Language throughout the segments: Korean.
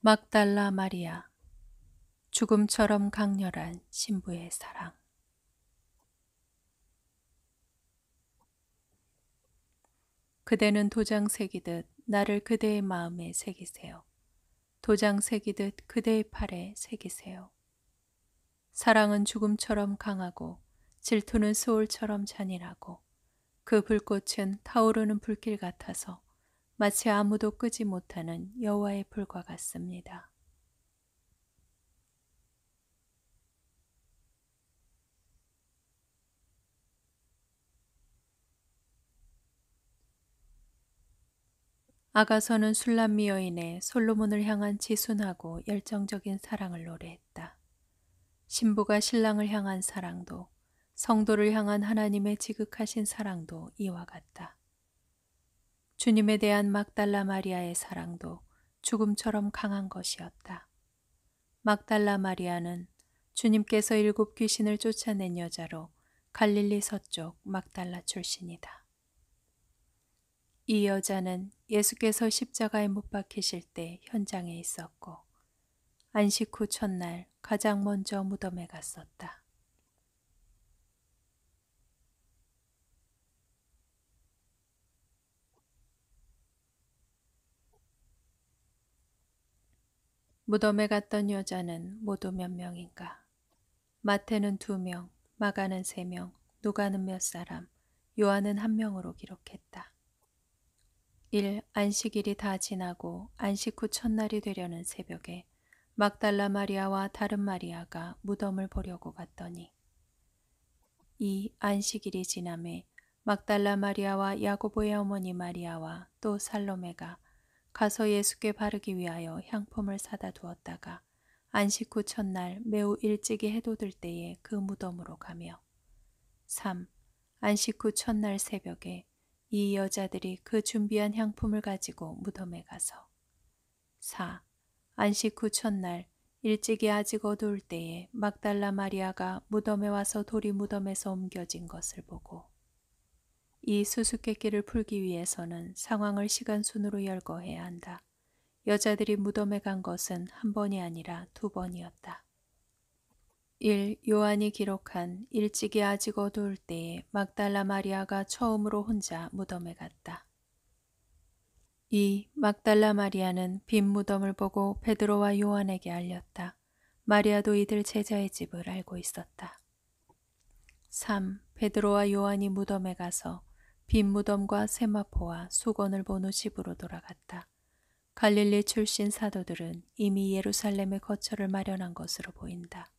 막달라 마리아 죽음처럼 강렬한 신부의 사랑 그대는 도장 새기듯 나를 그대의 마음에 새기세요. 도장 새기듯 그대의 팔에 새기세요. 사랑은 죽음처럼 강하고 질투는 소울처럼 잔인하고 그 불꽃은 타오르는 불길 같아서 마치 아무도 끄지 못하는 여호와의 불과 같습니다. 아가서는 술람미 여인의 솔로몬을 향한 지순하고 열정적인 사랑을 노래했다. 신부가 신랑을 향한 사랑도 성도를 향한 하나님의 지극하신 사랑도 이와 같다. 주님에 대한 막달라 마리아의 사랑도 죽음처럼 강한 것이었다. 막달라 마리아는 주님께서 일곱 귀신을 쫓아낸 여자로 갈릴리 서쪽 막달라 출신이다. 이 여자는 예수께서 십자가에 못 박히실 때 현장에 있었고 안식 후 첫날 가장 먼저 무덤에 갔었다. 무덤에 갔던 여자는 모두 몇 명인가? 마태는 두 명, 마가는 세 명, 누가는 몇 사람, 요한은 한 명으로 기록했다. 1. 안식일이 다 지나고 안식 후 첫날이 되려는 새벽에 막달라 마리아와 다른 마리아가 무덤을 보려고 갔더니 2. 안식일이 지남에 막달라 마리아와 야고보의 어머니 마리아와 또 살로메가 가서 예수께 바르기 위하여 향품을 사다 두었다가 안식 후 첫날 매우 일찍이 해돋을 때에 그 무덤으로 가며 3. 안식 후 첫날 새벽에 이 여자들이 그 준비한 향품을 가지고 무덤에 가서 4. 안식 후 첫날 일찍이 아직 어두울 때에 막달라 마리아가 무덤에 와서 돌이 무덤에서 옮겨진 것을 보고 이 수수께끼를 풀기 위해서는 상황을 시간순으로 열거해야 한다. 여자들이 무덤에 간 것은 한 번이 아니라 두 번이었다. 1. 요한이 기록한 일찍이 아직 어두울 때에 막달라 마리아가 처음으로 혼자 무덤에 갔다. 2. 막달라 마리아는 빈 무덤을 보고 베드로와 요한에게 알렸다. 마리아도 이들 제자의 집을 알고 있었다. 3. 베드로와 요한이 무덤에 가서 빈 무덤과 세마포와 수건을 본 후 집으로 돌아갔다. 갈릴리 출신 사도들은 이미 예루살렘의 거처를 마련한 것으로 보인다.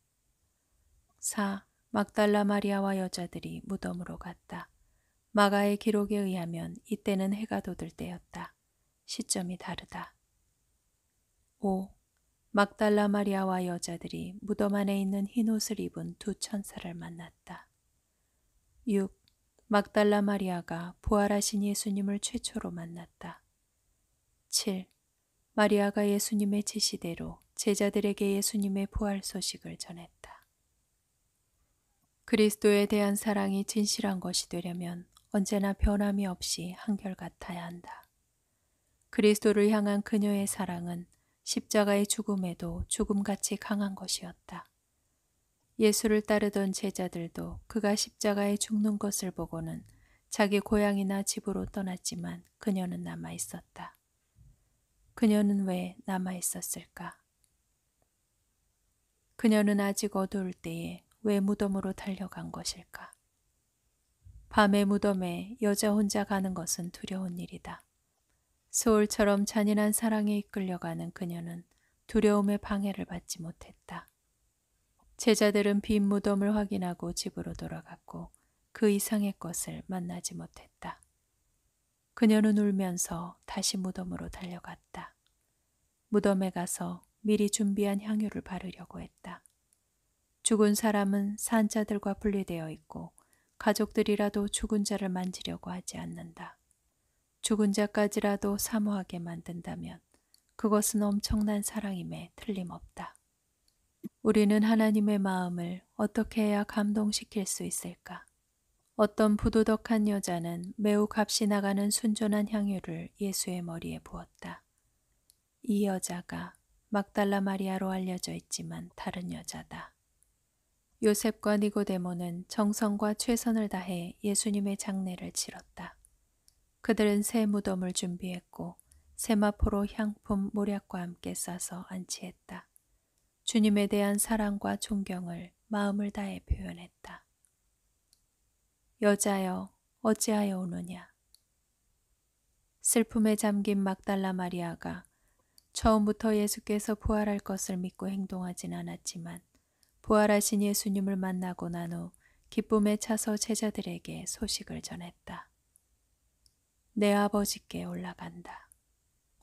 4. 막달라 마리아와 여자들이 무덤으로 갔다. 마가의 기록에 의하면 이때는 해가 돋을 때였다. 시점이 다르다. 5. 막달라 마리아와 여자들이 무덤 안에 있는 흰 옷을 입은 두 천사를 만났다. 6. 막달라 마리아가 부활하신 예수님을 최초로 만났다. 7. 마리아가 예수님의 지시대로 제자들에게 예수님의 부활 소식을 전했다. 그리스도에 대한 사랑이 진실한 것이 되려면 언제나 변함이 없이 한결같아야 한다. 그리스도를 향한 그녀의 사랑은 십자가의 죽음에도 죽음같이 강한 것이었다. 예수를 따르던 제자들도 그가 십자가에 죽는 것을 보고는 자기 고향이나 집으로 떠났지만 그녀는 남아 있었다. 그녀는 왜 남아 있었을까? 그녀는 아직 어두울 때에 왜 무덤으로 달려간 것일까? 밤의 무덤에 여자 혼자 가는 것은 두려운 일이다. 소울처럼 잔인한 사랑에 이끌려가는 그녀는 두려움의 방해를 받지 못했다. 제자들은 빈 무덤을 확인하고 집으로 돌아갔고 그 이상의 것을 만나지 못했다. 그녀는 울면서 다시 무덤으로 달려갔다. 무덤에 가서 미리 준비한 향유를 바르려고 했다. 죽은 사람은 산자들과 분리되어 있고 가족들이라도 죽은 자를 만지려고 하지 않는다. 죽은 자까지라도 사모하게 만든다면 그것은 엄청난 사랑임에 틀림없다. 우리는 하나님의 마음을 어떻게 해야 감동시킬 수 있을까? 어떤 부도덕한 여자는 매우 값이 나가는 순전한 향유를 예수의 머리에 부었다. 이 여자가 막달라 마리아로 알려져 있지만 다른 여자다. 요셉과 니고데모는 정성과 최선을 다해 예수님의 장례를 치렀다. 그들은 새 무덤을 준비했고 세마포로 향품 모략과 함께 싸서 안치했다. 주님에 대한 사랑과 존경을 마음을 다해 표현했다. 여자여, 어찌하여 오느냐? 슬픔에 잠긴 막달라 마리아가 처음부터 예수께서 부활할 것을 믿고 행동하진 않았지만 부활하신 예수님을 만나고 난 후 기쁨에 차서 제자들에게 소식을 전했다. 내 아버지께 올라간다.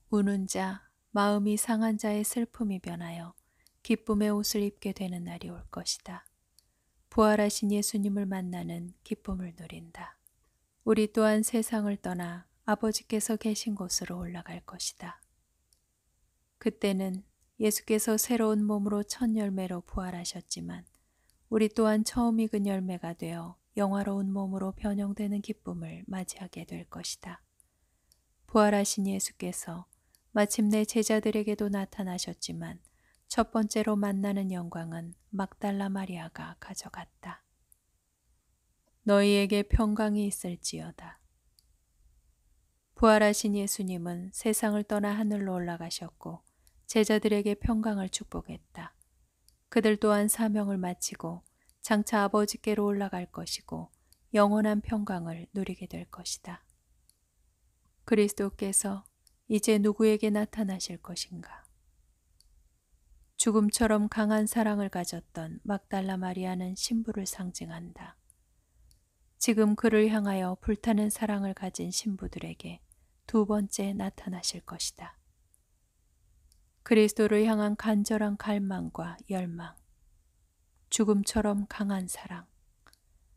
우는 자, 마음이 상한 자의 슬픔이 변하여 기쁨의 옷을 입게 되는 날이 올 것이다. 부활하신 예수님을 만나는 기쁨을 누린다. 우리 또한 세상을 떠나 아버지께서 계신 곳으로 올라갈 것이다. 그때는 예수께서 새로운 몸으로 첫 열매로 부활하셨지만 우리 또한 처음 익은 열매가 되어 영화로운 몸으로 변형되는 기쁨을 맞이하게 될 것이다. 부활하신 예수께서 마침내 제자들에게도 나타나셨지만 첫 번째로 만나는 영광은 막달라 마리아가 가져갔다. 너희에게 평강이 있을지어다. 부활하신 예수님은 세상을 떠나 하늘로 올라가셨고 제자들에게 평강을 축복했다. 그들 또한 사명을 마치고 장차 아버지께로 올라갈 것이고 영원한 평강을 누리게 될 것이다. 그리스도께서 이제 누구에게 나타나실 것인가? 죽음처럼 강한 사랑을 가졌던 막달라 마리아는 신부를 상징한다. 지금 그를 향하여 불타는 사랑을 가진 신부들에게 두 번째 나타나실 것이다. 그리스도를 향한 간절한 갈망과 열망, 죽음처럼 강한 사랑,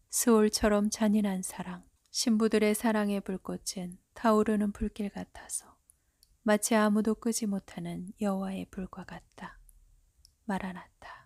스올처럼 잔인한 사랑, 신부들의 사랑의 불꽃은 타오르는 불길 같아서 마치 아무도 끄지 못하는 여와의 호 불과 같다. 말하났다.